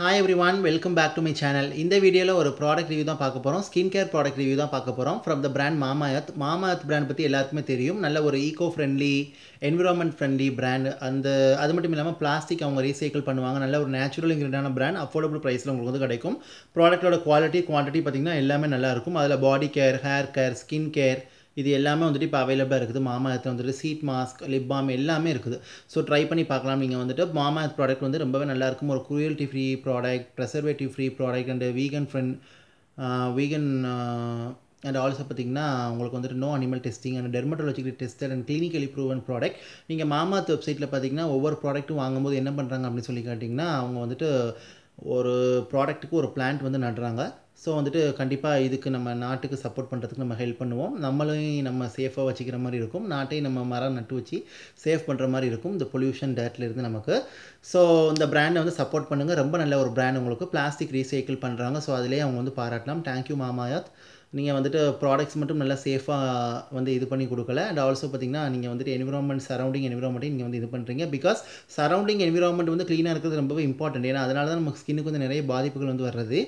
hi everyone welcome back to my channel இந்த வீடியோவில் ஒரு ப்ராடக்ட் ரிவ்யூ தான் பார்க்க போகிறோம் ஸ்கின் கேர் ப்ராடக்ட் ரிவ்யூ தான் பார்க்க போகிறோம் ஃப்ரம் த பிராண்ட் மாமா மாமா மாமாயத் பிராண்ட் பற்றி எல்லாருக்குமே தெரியும் நல்ல ஒரு eco friendly environment friendly brand அந்த அது மட்டும் இல்லாமல் பிளாஸ்டிக் அவங்க ரீசைக்கிள் பண்ணுவாங்க நல்ல ஒரு நேச்சுரல் இன்க்ரீடியான பிராண்ட் அஃபோர்டபுள் ப்ரைஸில் உங்களுக்கு வந்து கிடைக்கும் ப்ராடக்ட்டோட குவாலிட்டி குவான்டிட்டி பார்த்திங்கன்னா எல்லாமே நல்லாயிருக்கும் அதில் body care hair care skin care இது எல்லாமே வந்துட்டு இப்போ அவைலபிளாக இருக்குது மாமாயத்தில் வந்துட்டு சீட் மாஸ்க் லிப் பாம் எல்லாமே இருக்குது ஸோ ட்ரை பண்ணி பார்க்கலாம் நீங்கள் வந்துட்டு மாமாயத் ப்ராடக்ட் வந்து ரொம்பவே நல்லாயிருக்கும் ஒரு cruelty free product preservative free product and vegan friend vegan and also பார்த்தீங்கன்னா உங்களுக்கு வந்துட்டு no animal testing and dermatological tested and clinically proven product நீங்கள் மாமாத் வெப்சைட்டில் பார்த்தீங்கன்னா ஒவ்வொரு ப்ராடக்ட்டும் வாங்கும்போது என்ன பண்ணுறாங்க அப்படின்னு சொல்லி கேட்டிங்கன்னா அவங்க வந்துட்டு ஒரு ப்ராடக்ட்டுக்கு ஒரு பிளான்ட் வந்து நடுறாங்க ஸோ வந்துட்டு கண்டிப்பாக இதுக்கு நம்ம நாட்டுக்கு சப்போர்ட் பண்ணுறதுக்கு நம்ம ஹெல்ப் பண்ணுவோம் நம்மளையும் நம்ம சேஃபாக வச்சுக்கிற மாதிரி இருக்கும் நாட்டையும் நம்ம மரம் நட்டு வச்சு சேஃப் பண்ணுற மாதிரி இருக்கும் இந்த பொல்யூஷன் டேட்லேருந்து நமக்கு ஸோ இந்த பிராண்டை வந்து சப்போர்ட் பண்ணுங்கள் ரொம்ப நல்ல ஒரு பிராண்ட் உங்களுக்கு பிளாஸ்டிக் ரீசைக்கிள் பண்ணுறாங்க ஸோ அதிலே அவங்க வந்து பாராட்டலாம் தேங்க்யூ மாமாயாத் நீங்கள் வந்துட்டு ப்ராடக்ட்ஸ் மட்டும் நல்லா சேஃபாக வந்து இது பண்ணி கொடுக்கல அண்ட் ஆல்சோ பார்த்தீங்கன்னா நீங்கள் வந்துட்டு என்விரான்மெண்ட் சரௌண்டிங் என்விரான்மெண்ட்டை நீங்கள் வந்து இது பண்ணுறீங்க பிகாஸ் சரௌண்டிங் என்விரான்மெண்ட் வந்து க்ளீனாக இருக்கிறது ரொம்பவே இம்பார்ட்டன்ட் ஏன்னா அதனால தான் நமக்கு ஸ்கின்னுக்கு வந்து நிறைய பாதிப்புகள் வந்து வர்றது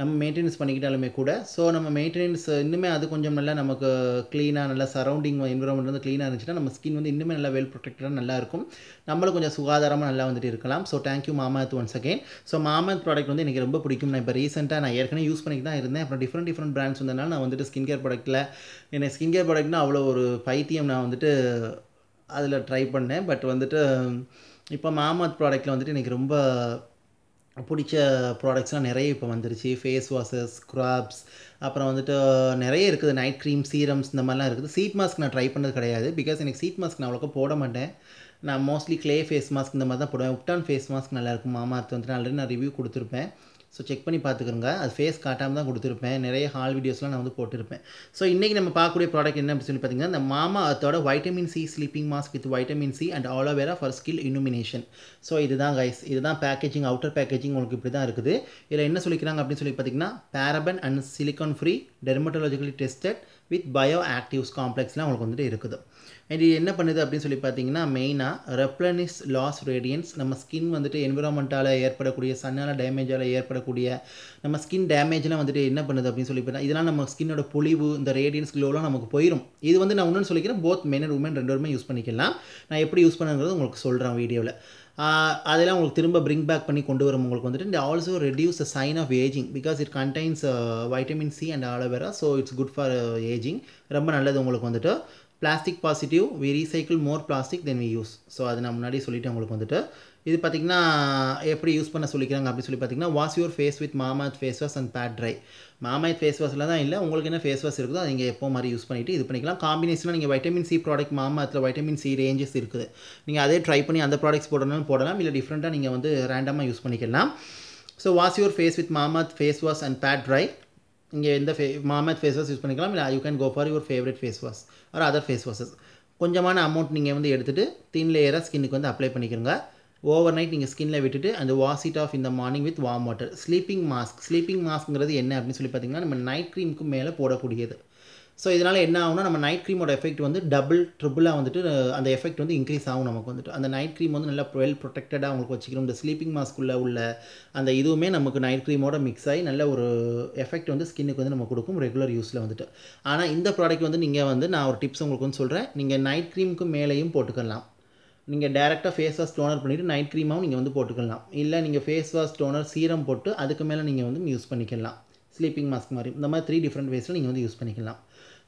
நம்ம மெயின்டெனன்ஸ் பண்ணிக்கிட்டாலுமே கூட ஸோ நம்ம மெயின்டெனன்ஸ் இன்னுமே அது கொஞ்சம் நல்லா நமக்கு க்ளீனாக நல்லா சரௌண்டிங் என்விரான்மெண்ட் வந்து க்ளீனாக இருந்துச்சுன்னா நம்ம ஸ்கின் வந்து இன்னுமே நல்லா வெல் ப்ரொடெக்டடாக நல்லா இருக்கும் நம்மளும் கொஞ்சம் சுகாதாரமாக நல்லா வந்துட்டு இருக்கலாம் so thank you Mamaearth once again so Mamaearth product வந்து எனக்கு ரொம்ப பிடிக்கும் நான் இப்போ ரீசெண்டாக நான் ஏற்கனவே யூஸ் பண்ணிக்கிட்டு தான் இருந்தேன் அப்புறம் டிஃப்ரெண்ட் டிஃப்ரெண்ட் பிராண்ட்ஸ் வந்தனால நான் வந்துட்டு ஸ்கின் கேர் ப்ராடக்ட்டில் என்னை ஸ்கின் கேர் ப்ராடக்ட்னா அவ்வளோ ஒரு பைத்தியம் நான் வந்துட்டு அதில் ட்ரை பண்ணேன் பட் வந்துட்டு இப்போ மாமத் ப்ராடக்ட்டில் வந்துட்டு எனக்கு ரொம்ப பிடிச்ச ப்ராடக்ட்ஸ்லாம் நிறைய இப்போ வந்துருச்சு ஃபேஸ் வாஷஸ் ஸ்க்ராப்ஸ் அப்புறம் வந்துட்டு நிறைய இருக்குது நைட் க்ரீம் சீரம்ஸ் இந்த மாதிரிலாம் இருக்குது சீட் மாஸ்க் நான் ட்ரை பண்ணது கிடையாது பிகாஸ் எனக்கு சீட் மாஸ்க் நான் அவ்வளோக்கா போட மாட்டேன் நான் மோஸ்ட்லி க்ளே ஃபேஸ் மாஸ்க் இந்த மாதிரி தான் போடுவேன் உப்டான் ஃபேஸ் மாஸ்க் நல்லாயிருக்கும் மாமாத்து வந்துட்டு ஆல்ரெடி நான் ரிவ்யூ கொடுத்துருப்பேன் ஸோ செக் பண்ணி பார்த்துக்கிறோங்க அது ஃபேஸ் காட்டாமல் தான் கொடுத்துருப்பேன் நிறைய ஹால் வீடியோஸ்லாம் நான் வந்து போட்டிருப்பேன் ஸோ இன்றைக்கி நம்ம பார்க்கக்கூடிய ப்ராடக்ட் என்ன அப்படின்னு சொல்லி பார்த்தீங்கன்னா இந்த மாமா அத்தோட vitamin C sleeping mask with vitamin C and aloe vera for skin illumination so இதுதான் கைஸ் இதுதான் பேக்கேஜிங் அவுட்டர் பேக்கேஜிங் உங்களுக்கு இப்படி தான் இருக்குது இதில் என்ன சொல்லிக்கிறாங்க அப்படின்னு சொல்லி பார்த்தீங்கன்னா paraben and silicone free dermatologically tested with bio actives காம்ப்ளெக்ஸ்லாம் உங்களுக்கு வந்துட்டு இருக்குது இது என்ன பண்ணுது அப்படின்னு சொல்லி பார்த்தீங்கன்னா மெயினாக ரெப்ளனிஸ் லாஸ் ரேடியன்ஸ் நம்ம ஸ்கின் வந்துட்டு என்விரான்மெண்ட்டால் ஏற்படக்கூடிய சன்னால் டேமேஜால் ஏற்படக்கூடிய நம்ம ஸ்கின் டேமேஜ்லாம் வந்துட்டு என்ன பண்ணுது அப்படின்னு சொல்லி பார்த்தா இதெல்லாம் நம்ம ஸ்கின்னோட பொழிவு இந்த ரேடியன்ஸ் க்ளோலாம் நமக்கு போயிடும் இது வந்து நான் இன்னொன்று சொல்லிக்கிறேன் போத் மென் அண்ட் உமன் ரெண்டு பேருமே யூஸ் பண்ணிக்கலாம் நான் எப்படி யூஸ் பண்ணுங்கிறது உங்களுக்கு சொல்கிறேன் வீடியோவில் அதெல்லாம் உங்களுக்கு திரும்ப பிரிங்க் பேக் பண்ணி கொண்டு வரும் உங்களுக்கு வந்துட்டு இந்த also reduce a sign of ageing because it contains vitamin C and aloe vera so it's good for ageing ரொம்ப நல்லது உங்களுக்கு வந்துட்டு plastic positive we recycle more plastic than we use so அதை நான் முன்னாடி சொல்லிவிட்டு உங்களுக்கு வந்துட்டு இது பார்த்திங்கன்னா எப்படி யூஸ் பண்ண சொல்லிக்கிறாங்க அப்படின்னு சொல்லி பார்த்திங்கன்னா wash your face with Mamaearth face wash and pat dry Mamaearth face வாஷில் தான் இல்லை உங்களுக்கு என்ன ஃபேஸ் வாஷ் இருக்குதோ அதை நீங்கள் எப்போ மாதிரி யூஸ் பண்ணிவிட்டு இது பண்ணிக்கலாம் காம்பினேஷனாக நீங்கள் வைட்டமின் சி ப்ராடக்ட் மாமாத்தில் வைட்டமின் சி ரேஞ்சஸ் இருக்குது நீங்கள் அதே ட்ரை பண்ணி அந்த ப்ராடக்ட்ஸ் போடணும்னு போடலாம் இல்லை டிஃப்ரெண்ட்டாக நீங்கள் வந்து ரேண்டமாக யூஸ் பண்ணிக்கலாம் so wash your face with Mamaearth face wash and pat dry இங்கே எந்த face Mamaearth face wash use பண்ணிக்கலாம் இல்லை you can go for your favourite face wash or other face washes கொஞ்சமான அமௌண்ட் நீங்கள் வந்து எடுத்துகிட்டு தின் லேயராக ஸ்கின்னுக்கு வந்து அப்ளை பண்ணிக்கிறோங்க ஓவர் நைட் நீங்கள் ஸ்கின்ல விட்டுட்டு அந்த வாஷ் இட் ஆஃப் இந்த morning with warm water sleeping mask sleeping மாஸ்க்ங்கிறது என்ன அப்படின்னு சொல்லி பார்த்தீங்கன்னா நம்ம நைட் க்ரீமுக்கு மேலே போடக்கூடியது ஸோ இதனால் என்ன ஆகும்னா நம்ம நைட் க்ரீமோட எஃபெக்ட் வந்து டபுள் ட்ரிபிளாக வந்துட்டு அந்த எஃபெக்ட் வந்து இன்க்ரீஸ் ஆகும் நமக்கு வந்துட்டு அந்த நைட் க்ரீம் வந்து நல்லா வெல் ப்ரொடெக்டடாக அவங்களுக்கு வச்சுக்கணும் இந்த ஸ்லீப்பிங் மாஸ்க்குள்ளே உள்ள அந்த இதுவுமே நமக்கு நைட் க்ரீமோட மிக்ஸ் ஆகி நல்ல ஒரு எஃபெக்ட் வந்து ஸ்கின்னுக்கு வந்து நம்ம கொடுக்கும் ரெகுலர் யூஸில் வந்துட்டு ஆனால் இந்த ப்ராடக்ட் வந்து நீங்கள் வந்து நான் ஒரு டிப்ஸ் உங்களுக்கு வந்து சொல்கிறேன் நீங்கள் நைட் க்ரீமுக்கு மேலேயும் போட்டுக்கலாம் நீங்கள் டேரெக்டாக ஃபேஸ் வாஷ் டோனர் பண்ணிவிட்டு நைட் க்ரீமாகவும் நீங்கள் வந்து போட்டுக்கலாம் இல்லை நீங்கள் ஃபேஸ் வாஷ் டோனர் சீரம் போட்டு அதுக்கு மேலே நீங்கள் வந்து யூஸ் பண்ணிக்கலாம் ஸ்லீப்பிங் மாஸ்க் மாதிரி இந்த மாதிரி த்ரீ டிஃப்ரெண்ட் வேஸில் நீங்கள் வந்து யூஸ் பண்ணிக்கலாம்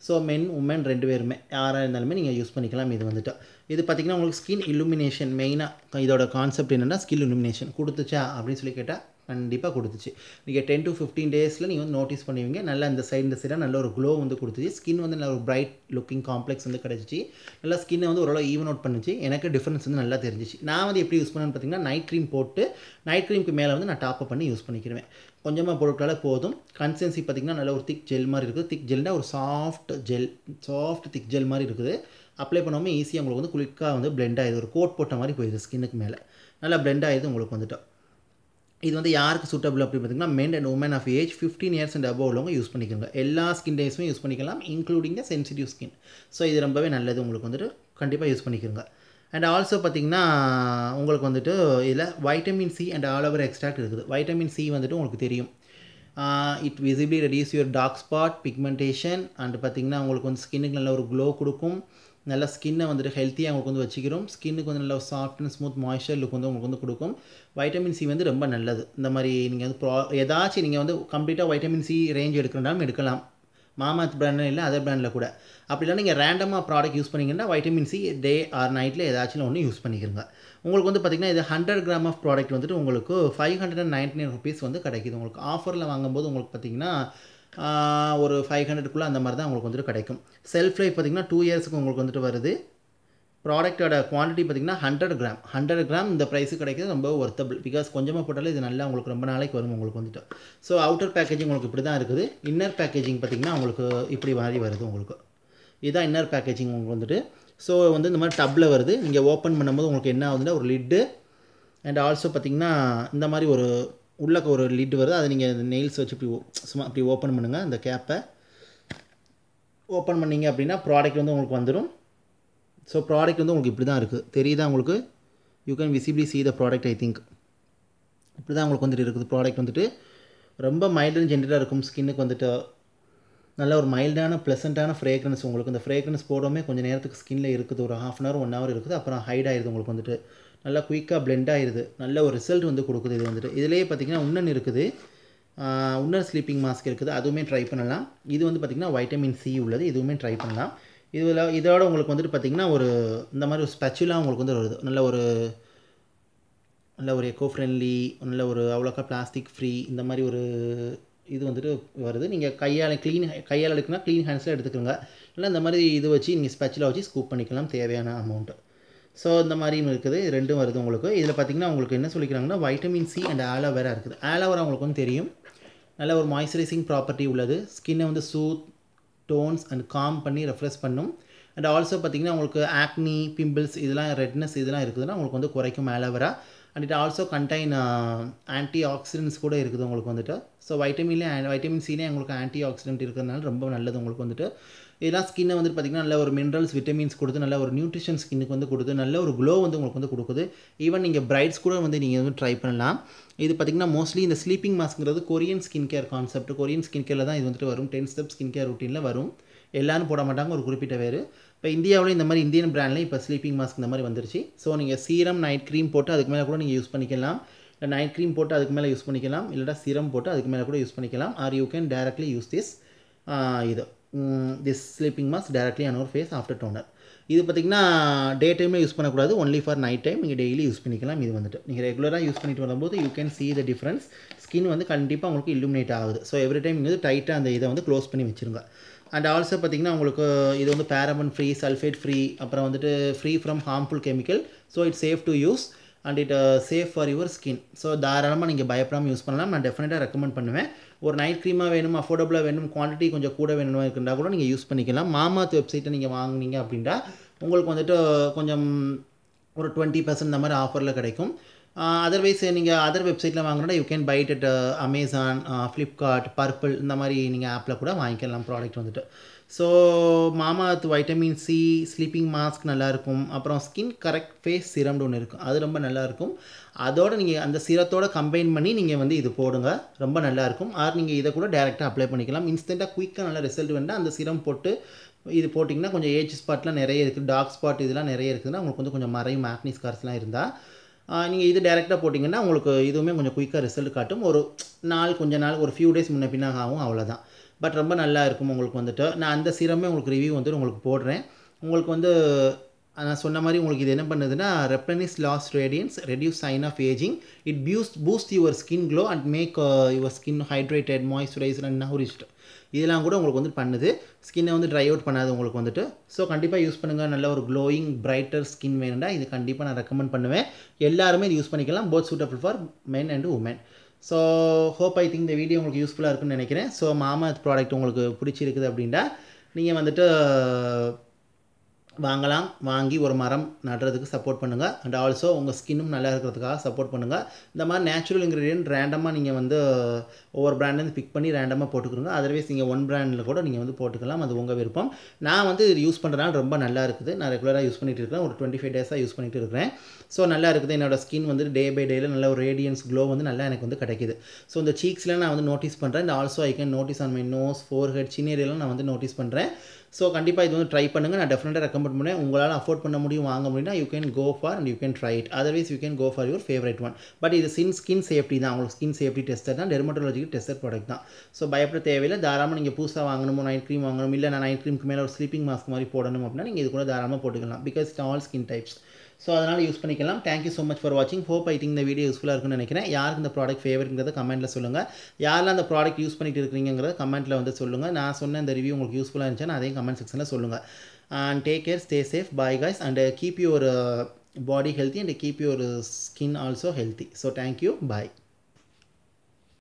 ஸோ மென் உமன் ரெண்டு பேருமே யாராக இருந்தாலுமே நீங்கள் யூஸ் பண்ணிக்கலாம் இது வந்துட்டு இது பார்த்திங்கன்னா உங்களுக்கு ஸ்கின் இலுமினேஷன் மெயினாக இதோட கான்செப்ட் என்னென்னா ஸ்கில் இலுமினேஷன் கொடுத்துச்சா அப்படின்னு சொல்லி கேட்டால் கண்டிப்பாக கொடுத்துச்சு நீங்கள் டென் டு ஃபிஃப்டீன் டேஸில் நீங்கள் வந்து நோட்டீஸ் பண்ணுவீங்க நல்லா அந்த சைடு இந்த சைடாக நல்ல ஒரு க்ளோ வந்து கொடுத்துச்சு ஸ்கின் வந்து நல்ல ஒரு பிரைட் லுக்கிங் காம்ப்ளெக்ஸ் வந்து கிடச்சிச்சு நல்லா ஸ்கின்னை வந்து ஓரளவு ஈவன் அவுட் பண்ணிச்சு எனக்கு டிஃப்ரென்ஸ் வந்து நல்லா தெரிஞ்சிச்சு நான் வந்து எப்படி யூஸ் பண்ணேன்னு பார்த்தீங்கன்னா நைட் க்ரீம் போட்டு நைட் க்ரீமுக்கு மேலே வந்து நான் டாப் அப் பண்ணி யூஸ் பண்ணிக்கிறேன் கொஞ்சமாக பொருட்களால் போதும் கன்சிஸ்டன்சி பார்த்திங்கன்னா நல்ல ஒரு திக் ஜெல் மாதிரி இருக்குது திக் ஜெல்னால் ஒரு soft gel soft thick gel மாதிரி இருக்குது அப்ளை பண்ணாமல் ஈஸியாக உங்களுக்கு வந்து குளிக்காக வந்து பிளெண்ட் ஆகிடுது ஒரு கோட் போட்ட மாதிரி போயிடுது ஸ்கின்னுக்கு மேலே நல்லா பிளெண்ட் ஆகிடுது உங்களுக்கு வந்துட்டோம் இது வந்து யாருக்கு சூட்டபிள் அப்படி பார்த்திங்கன்னா men and women of age fifteen years and above உள்ளவங்க யூஸ் பண்ணிக்கோங்க எல்லா ஸ்கின் டேஸுமே யூஸ் பண்ணிக்கலாம் including the sensitive skin so இது ரொம்பவே நல்லது உங்களுக்கு வந்துட்டு கண்டிப்பாக யூஸ் பண்ணிக்கிறோங்க அண்ட் ஆல்சோ பார்த்திங்கன்னா உங்களுக்கு வந்துட்டு இதில் vitamin C and olive extract இருக்குது வைட்டமின் சி வந்துட்டு உங்களுக்கு தெரியும் it visibly reduce your dark spot pigmentation and பார்த்திங்கன்னா உங்களுக்கு வந்து ஸ்கின்னுக்கு நல்ல ஒரு க்ளோ கொடுக்கும் நல்லா ஸ்கின்னை வந்துட்டு ஹெல்த்தியாக உங்களுக்கு வந்து வச்சுக்கிறோம் ஸ்கின்னுக்கு வந்து நல்லா soft and smooth moisture look வந்து உங்களுக்கு வந்து கொடுக்கும் வைட்டமின் சி வந்து ரொம்ப நல்லது இந்த மாதிரி நீங்கள் வந்து ப்ரா ஏதாச்சும் நீங்கள் வந்து கம்ப்ளீட்டாக வைட்டமின் சி ரேஞ்ச் எடுக்கிறனாலும் எடுக்கலாம் மாமாத் பிராண்டில் இல்லை அதர் பிராண்டில் கூட அப்படிலாம் நீங்கள் ரேண்டமாக ப்ராடக்ட் யூஸ் பண்ணிங்கன்னா வைட்டமின் சி டே ஆர் நைட்டில் ஏதாச்சும் ஒன்று யூஸ் பண்ணிக்கிறங்க உங்களுக்கு வந்து பார்த்திங்கன்னா இது ஹண்ட்ரட் கிராம் ஆஃப் ப்ராடக்ட் வந்துட்டு உங்களுக்கு five hundred and ninety nine rupees வந்து கிடைக்குது உங்களுக்கு ஆஃபரில் வாங்கும்போது உங்களுக்கு பார்த்திங்கன்னா ஒரு ஃபைவ் ஹண்ட்ரட்குள்ளே அந்த மாதிரி தான் உங்களுக்கு வந்துட்டு கிடைக்கும் செல்ஃப் லைஃப் பார்த்திங்கன்னா டூ இயர்ஸுக்கு உங்களுக்கு வந்துட்டு வருது ப்ராடக்டோட குவான்டிட்டி பார்த்திங்கன்னா ஹண்ட்ரட் கிராம் ஹண்ட்ரட் கிராம் இந்த ப்ரைஸு கிடைக்கிறது ரொம்ப ஒர்த்தபிள் பிகாஸ் கொஞ்சமாக போட்டாலே இது நல்லா உங்களுக்கு ரொம்ப நாளைக்கு வரும் உங்களுக்கு வந்துட்டு ஸோ அவுட்டர் பேக்கேஜிங் உங்களுக்கு இப்படி தான் இருக்குது இன்னர் பேக்கேஜிங் பார்த்திங்கன்னா உங்களுக்கு இப்படி மாதிரி வருது உங்களுக்கு இதுதான் இன்னர் பேக்கேஜிங் உங்களுக்கு வந்துட்டு ஸோ வந்து இந்த மாதிரி டப்பில் வருது நீங்கள் ஓப்பன் பண்ணும்போது உங்களுக்கு என்ன ஆகுதுன்னா ஒரு லிட்டு அண்ட் ஆல்சோ பார்த்திங்கன்னா இந்த மாதிரி ஒரு உள்ளக்க ஒரு லிட் வருது அதை நீங்கள் நெயில்ஸ் வச்சு இப்படி சும்மா இப்படி ஓப்பன் பண்ணுங்கள் அந்த கேப்பை ஓப்பன் பண்ணிங்க அப்படின்னா ப்ராடக்ட் வந்து உங்களுக்கு வந்துடும் ஸோ ப்ராடக்ட் வந்து உங்களுக்கு இப்படி தான் இருக்குது தெரியுதா உங்களுக்கு you can visibly see the product I think இப்படி தான் உங்களுக்கு வந்துட்டு இருக்குது ப்ராடக்ட் வந்துட்டு ரொம்ப மைல்டு அண்ட் ஜென்டராக இருக்கும் ஸ்கின்னுக்கு வந்துட்டு நல்ல ஒரு மைல்டான ப்ளசண்ட்டான ஃப்ரேக்ரன்ஸ் உங்களுக்கு இந்த ஃப்ரேக்ரன்ஸ் போடவுமே கொஞ்சம் நேரத்துக்கு ஸ்கின்னில் இருக்குது ஒரு half an hour one hour இருக்குது அப்புறம் ஹைட் ஆயிடுது உங்களுக்கு வந்துட்டு நல்லா குயிக்காக பிளெண்ட் ஆகிடுது நல்ல ஒரு ரிசல்ட் வந்து கொடுக்குது இது வந்துட்டு இதிலேயே பார்த்திங்கன்னா உன்னன் இருக்குது உன்னர் ஸ்லீப்பிங் மாஸ்க் இருக்குது அதுவுமே ட்ரை பண்ணலாம் இது வந்து பார்த்திங்கன்னா வைட்டமின் சி உள்ளது இதுவுமே ட்ரை பண்ணலாம் இதில் இதோட உங்களுக்கு வந்துட்டு பார்த்திங்கன்னா ஒரு இந்த மாதிரி ஒரு ஸ்பெச்சுலாம் உங்களுக்கு வந்து வருது நல்ல ஒரு நல்ல ஒரு எக்கோ ஃப்ரெண்ட்லி நல்ல ஒரு அவ்வளோக்கா பிளாஸ்டிக் ஃப்ரீ இந்த மாதிரி ஒரு இது வந்துட்டு வருது நீங்கள் கையால் க்ளீன் கையால் எடுக்கணும்னா க்ளீன் ஹேண்ட்ஸில் எடுத்துக்கோங்க இல்லை இந்த மாதிரி இது வச்சு நீங்கள் ஸ்பெச்சில் வச்சு ஸ்கூப் பண்ணிக்கலாம் தேவையான அமௌண்ட்டு ஸோ இந்த மாதிரியும் இருக்குது ரெண்டும் வருது உங்களுக்கு இதில் பார்த்திங்கன்னா உங்களுக்கு என்ன சொல்லிக்கிறாங்கன்னா வைட்டமின் சி அண்ட் ஆலோவேரா இருக்குது ஆலோவேரா உங்களுக்கு வந்து தெரியும் நல்ல ஒரு மாய்ஸ்சரைசிங் ப்ராப்பர்ட்டி உள்ளது ஸ்கின்னை வந்து சூத் டோன்ஸ் அண்ட் காம் பண்ணி ரெஃப்ரெஷ் பண்ணும் அண்ட் ஆல்சோ பார்த்திங்கன்னா உங்களுக்கு ஆக்னி பிம்பிள்ஸ் இதெல்லாம் ரெட்னஸ் இதெல்லாம் இருக்குதுன்னா உங்களுக்கு வந்து குறைக்கும் aloe vera and it also contain antioxidants கூட இருக்குது உங்களுக்கு வந்துட்டு ஸோ வைட்டமின்லேயே வைட்டமின் சிலே உங்களுக்கு ஆன்டி ஆக்சிடென்ட் இருக்கிறதுனால ரொம்ப நல்லது உங்களுக்கு வந்துட்டு இதெல்லாம் ஸ்கின்னை வந்து பார்த்திங்கன்னா நல்ல ஒரு மினரல்ஸ் விட்டமின்ஸ் கொடுத்து நல்ல ஒரு நியூட்ரிஷன் ஸ்கின்னுக்கு வந்து கொடுத்து நல்ல ஒரு க்ளோ வந்து உங்களுக்கு வந்து கொடுக்குது ஈவன் நீங்கள் பிரைட்ஸ் கூட வந்து நீங்கள் வந்து ட்ரை பண்ணலாம் இது பார்த்திங்கன்னா மோஸ்ட்லி இந்த ஸ்லீப்பிங் மாஸ்க்குங்கிறது Korean skin care concept Korean skin கேரில் தான் இது வந்துட்டு வரும் டென் ஸ்டெப் ஸ்கின் கேர் ருட்டீனில் வரும் எல்லாரும் போட மாட்டாங்க ஒரு குறிப்பிட்ட வேறு இப்போ இந்தியாவில் இந்த மாதிரி இந்தியன் பிராண்ட்லேயும் இப்போ ஸ்லீப்பிங் மாஸ்க் இந்த மாதிரி வந்துருச்சு ஸோ நீங்கள் சீரம் நைட் க்ரீம் போட்டு அதுக்கு மேலே கூட நீங்கள் யூஸ் பண்ணிக்கலாம் இல்லை நைட் க்ரீம் போட்டு அதுக்கு மேலே யூஸ் பண்ணிக்கலாம் இல்லைடா சீரம் போட்டு அதுக்கு மேலே கூட யூஸ் பண்ணிக்கலாம் or you can directly use this இது this sleeping mask directly on ஒரு ஃபேஸ் ஆஃப்டர் டோனர் இது பார்த்திங்கன்னா டே டைமில் யூஸ் பண்ணக்கூடாது ஒன்லி ஃபார் நைட் டைம் நீங்கள் டெய்லி யூஸ் பண்ணிக்கலாம் இது வந்துட்டு நீங்கள் ரெகுலராக யூஸ் பண்ணிட்டு வரும்போது you can see the difference skin வந்து கண்டிப்பாக உங்களுக்கு இல்லுமினேட் ஆகுது ஸோ எவ்ரி டைம் நீங்கள் வந்து டைட்டாக அந்த இதை வந்து க்ளோஸ் பண்ணி வச்சுருங்க அண்ட் ஆல்சோ பார்த்திங்கன்னா உங்களுக்கு இது வந்து பேரமன் ஃப்ரீ சல்ஃபேட் ஃப்ரீ அப்புறம் வந்துட்டு free from harmful chemical so it's safe to use and it safe for your skin so தாராளமாக நீங்கள் பயப்படாமல் யூஸ் பண்ணலாம் நான் டெஃபினட்டாக ரெக்கமெண்ட் பண்ணுவேன் ஒரு நைட் க்ரீமாக வேணும் அஃபோர்டபுளாக வேணும் குவான்டிட்டி கொஞ்சம் கூட வேணும்னு இருக்குன்னா கூட நீங்கள் யூஸ் பண்ணிக்கலாம் மாமாத் வெப்சைட்டை நீங்கள் வாங்கினீங்க அப்படின்னா உங்களுக்கு வந்துட்டு கொஞ்சம் ஒரு டுவெண்ட்டி பர்சன்ட் இந்த மாதிரி ஆஃபரில் கிடைக்கும் அதர்வைஸ் நீங்கள் அதர் வெப்சைட்டில் வாங்கினா you can buy it at Amazon Flipkart Purplle இந்த மாதிரி நீங்கள் ஆப்பில் கூட வாங்கிக்கலாம் ப்ராடக்ட் வந்துட்டு ஸோ மாமா Mamaearth vitamin C sleeping mask நல்லாயிருக்கும் அப்புறம் ஸ்கின் கரெக்ட் ஃபேஸ் சிரம்னு ஒன்று இருக்கும் அது ரொம்ப நல்லாயிருக்கும் அதோடு நீங்கள் அந்த சிரத்தோடு கம்பைன் பண்ணி நீங்கள் வந்து இது போடுங்க ரொம்ப நல்லாயிருக்கும் ஆர் நீங்கள் இதை கூட டேரெக்டாக அப்ளை பண்ணிக்கலாம் இன்ஸ்டண்ட்டாக குயிக்காக நல்ல ரிசல்ட் வேண்டால் அந்த சிரம் போட்டு இது போட்டிங்கன்னா கொஞ்சம் ஏஜ் ஸ்பாட்லாம் நிறைய இருக்குது டார்க் ஸ்பாட் இதெல்லாம் நிறைய இருக்குதுன்னா உங்களுக்கு வந்து கொஞ்சம் மறையும் ஆக்னி கார்ஸ்லாம் இருந்தால் நீங்கள் இது டேரெக்டாக போட்டிங்கன்னா உங்களுக்கு இதுவுமே கொஞ்சம் குயிக்காக ரிசல்ட் காட்டும் ஒரு நாள் கொஞ்ச நாள் ஒரு ஃபியூ டேஸ் முன்ன பின்னாக ஆகும் அவ்வளோதான் பட் ரொம்ப நல்லா இருக்கும் உங்களுக்கு வந்துட்டு நான் அந்த சீரமே உங்களுக்கு ரிவ்யூ வந்துட்டு உங்களுக்கு போடுறேன் உங்களுக்கு வந்து நான் சொன்ன மாதிரி உங்களுக்கு இது என்ன பண்ணுதுன்னா replenish lost radiance reduce sign of ageing it பியூஸ் boost your skin glow and make your skin hydrated moisturise and nourished இதெல்லாம் கூட உங்களுக்கு வந்து பண்ணுது ஸ்கின்னை வந்து ட்ரை அவுட் பண்ணாது உங்களுக்கு வந்துட்டு ஸோ கண்டிப்பாக யூஸ் பண்ணுங்கள் நல்ல ஒரு க்ளோயிங் பிரைட்டர் ஸ்கின் வேணுண்டா இது கண்டிப்பாக நான் ரெக்கமெண்ட் பண்ணுவேன் எல்லாருமே இது யூஸ் பண்ணிக்கலாம் both suitable for men and women so hope I think இந்த வீடியோ உங்களுக்கு யூஸ்ஃபுல்லாக இருக்குன்னு நினைக்கிறேன் ஸோ மாமா ப்ராடக்ட் உங்களுக்கு பிடிச்சிருக்குது அப்படின்னா நீங்கள் வந்துட்டு வாங்கலாம் வாங்கி ஒரு மரம் நடுறதுக்கு சப்போர்ட் பண்ணுங்கள் அண்ட் ஆல்சோ உங்கள் ஸ்கின்னும் நல்லா இருக்கிறதுக்காக சப்போர்ட் பண்ணுங்கள் இந்த மாதிரி நேச்சுரல் இன்க்ரீடியன்ட் ரேண்டமாக நீங்கள் வந்து ஒவ்வொரு பிராண்ட்லேருந்து பிக் பண்ணி ரேண்டமாக போட்டுக்கிறோங்க அதர்வைஸ் நீங்கள் ஒன் பிராண்டில் கூட நீங்கள் வந்து போட்டுக்கலாம் அது உங்கள் விருப்பம் நான் வந்து இது யூஸ் பண்ணுறதுனால ரொம்ப நல்லா இருக்குது நான் ரெகுலராக யூஸ் பண்ணிகிட்டு இருக்கிறேன் ஒரு டுவெண்ட்டி ஃபைவ் டேஸாக யூஸ் பண்ணிகிட்டு இருக்கிறேன் ஸோ நல்லா இருக்குது என்னோடய ஸ்கின் வந்து டே பை டேயில் நல்ல ஒரு ரேடியன்ஸ் க்ளோ வந்து நல்லா எனக்கு வந்து கிடைக்கிது ஸோ இந்த சீக்ஸில் நான் வந்து நோட்டீஸ் பண்ணுறேன் இந்த also I can notice on my nose forehead chin ஏரியாலாம் நான் வந்து நோட்டீஸ் பண்ணுறேன் ஸோ கண்டிப்பாக இது வந்து ட்ரை பண்ணுங்கள் நான் டெஃபினெட்டாக ரெக்கமெண்ட் பண்ணேன் உங்களால் அஃபோர்ட் பண்ண முடியும் வாங்க முடியும்னா you can go for and you can try it otherwise you can go for your favourite one but இது சின் ஸ்கின் சேஃப்டி தான் உங்களுக்கு ஸ்கின் சேஃப்டி டெஸ்டர் தான் டெர்மட்டாலஜிக்கு டெஸ்டர் ப்ராடக்ட் தான் ஸோ பயப்பட தேவையில்லை தாராளமாக நீங்கள் புதுசாக வாங்கணுமோ நைட் க்ரீம் வாங்கணும் இல்லை நான் நைட் க்ரீம்க்கு மேலே ஒரு ஸ்லீப்பிங் மாஸ்க் மாதிரி போடணும் அப்படின்னா நீங்கள் இது கூட தாராளமாக போட்டுக்கலாம் because it all skin types so அதனால் யூஸ் பண்ணிக்கலாம் தேங்க்யூ ஸோ மச் ஃபார் வாட்சிங் ஹோப் ஐ திங்க் இந்த வீடியோ யூஸ்ஃபுல்லாக இருக்குன்னு நினைக்கிறேன் யாருக்கு இந்த ப்ராடக்ட் ஃபேவருங்கிறத கமெண்ட்டில் சொல்லுங்கள் யாரெல்லாம் அந்த ப்ராடக்ட் யூஸ் பண்ணிட்டு இருக்கிறீங்கிறத கமெண்ட்டில் வந்து சொல்லுங்கள் நான் சொன்ன இந்த ரிவ்யூ உங்களுக்கு யூஸ்ஃபுல்லாக இருந்துச்சுன்னா அதையும் கமெண்ட் செக்ஷனில் சொல்லுங்கள் and take care stay safe bye guys and keep your body healthy and keep your skin also healthy so thank you bye